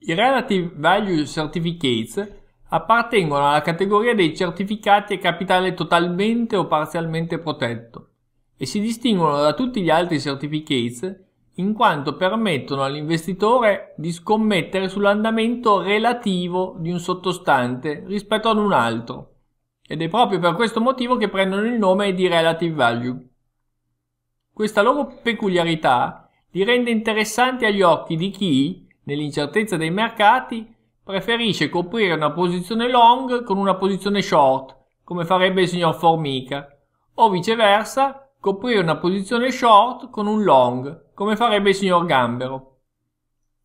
I Relative Value Certificates appartengono alla categoria dei certificati a capitale totalmente o parzialmente protetto e si distinguono da tutti gli altri certificates in quanto permettono all'investitore di scommettere sull'andamento relativo di un sottostante rispetto ad un altro ed è proprio per questo motivo che prendono il nome di Relative Value. Questa loro peculiarità li rende interessanti agli occhi di chi, nell'incertezza dei mercati, preferisce coprire una posizione long con una posizione short, come farebbe il signor Formica, o viceversa coprire una posizione short con un long, come farebbe il signor Gambero.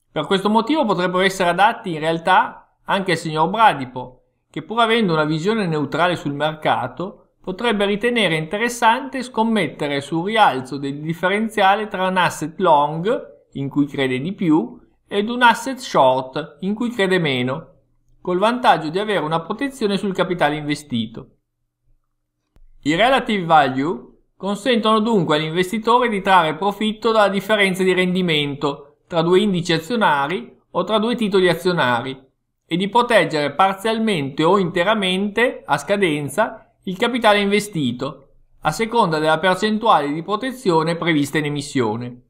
Per questo motivo potrebbero essere adatti in realtà anche il signor Bradipo, che pur avendo una visione neutrale sul mercato, potrebbe ritenere interessante scommettere sul rialzo del differenziale tra un asset long, in cui crede di più, ed un asset short in cui crede meno, col vantaggio di avere una protezione sul capitale investito. I relative value consentono dunque all'investitore di trarre profitto dalla differenza di rendimento tra due indici azionari o tra due titoli azionari e di proteggere parzialmente o interamente, a scadenza, il capitale investito, a seconda della percentuale di protezione prevista in emissione.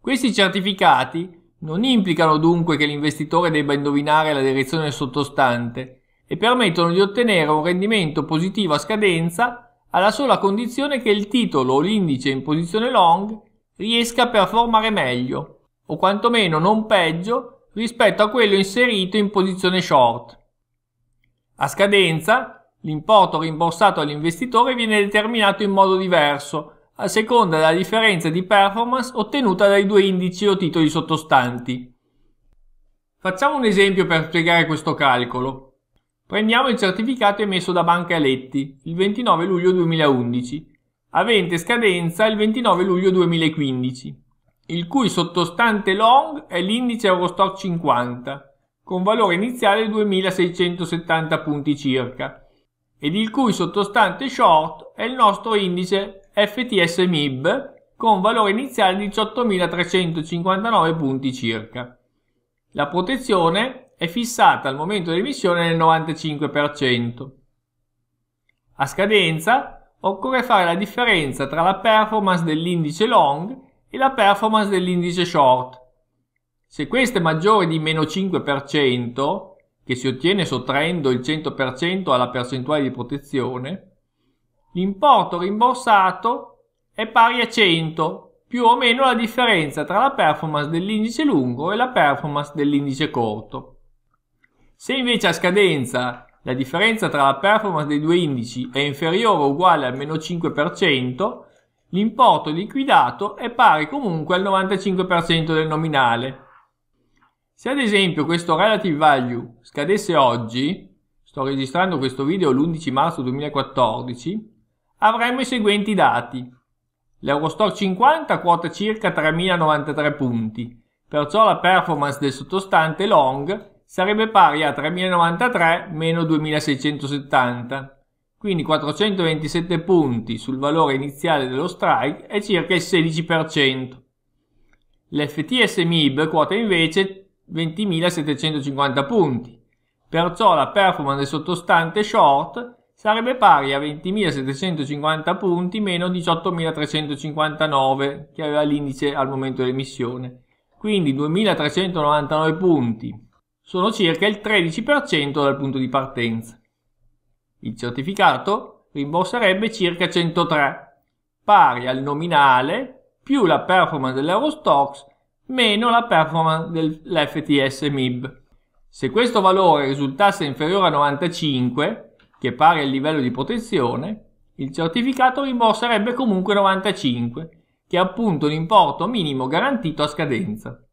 Questi certificati non implicano dunque che l'investitore debba indovinare la direzione sottostante e permettono di ottenere un rendimento positivo a scadenza alla sola condizione che il titolo o l'indice in posizione long riesca a performare meglio o quantomeno non peggio rispetto a quello inserito in posizione short. A scadenza, l'importo rimborsato all'investitore viene determinato in modo diverso a seconda della differenza di performance ottenuta dai due indici o titoli sottostanti. Facciamo un esempio per spiegare questo calcolo. Prendiamo il certificato emesso da Banca Eletti il 29 luglio 2011, avente scadenza il 29 luglio 2015, il cui sottostante long è l'indice Eurostock 50, con valore iniziale 2670 punti circa, ed il cui sottostante short è il nostro indice FTS MIB con valore iniziale di 18.359 punti circa. La protezione è fissata al momento dell'emissione nel 95%. A scadenza occorre fare la differenza tra la performance dell'indice long e la performance dell'indice short. Se questa è maggiore di meno 5%, che si ottiene sottraendo il 100% alla percentuale di protezione, l'importo rimborsato è pari a 100, più o meno la differenza tra la performance dell'indice lungo e la performance dell'indice corto. Se invece a scadenza la differenza tra la performance dei due indici è inferiore o uguale al meno 5%, l'importo liquidato è pari comunque al 95% del nominale, se ad esempio questo relative value scadesse oggi, sto registrando questo video l'11 marzo 2014, avremmo i seguenti dati. L'Eurostore 50 quota circa 3.093 punti, perciò la performance del sottostante long sarebbe pari a 3.093 meno 2.670, quindi 427 punti sul valore iniziale dello strike è circa il 16%. L'FTS MIB quota invece 20.750 punti. Perciò la performance sottostante short sarebbe pari a 20.750 punti meno 18.359 che aveva l'indice al momento dell'emissione. Quindi 2.399 punti sono circa il 13% dal punto di partenza. Il certificato rimborserebbe circa 103, pari al nominale più la performance dell'Eurostox meno la performance dell'FTS MIB. Se questo valore risultasse inferiore a 95, che pare il livello di protezione, il certificato rimborserebbe comunque 95, che è appunto l'importo minimo garantito a scadenza.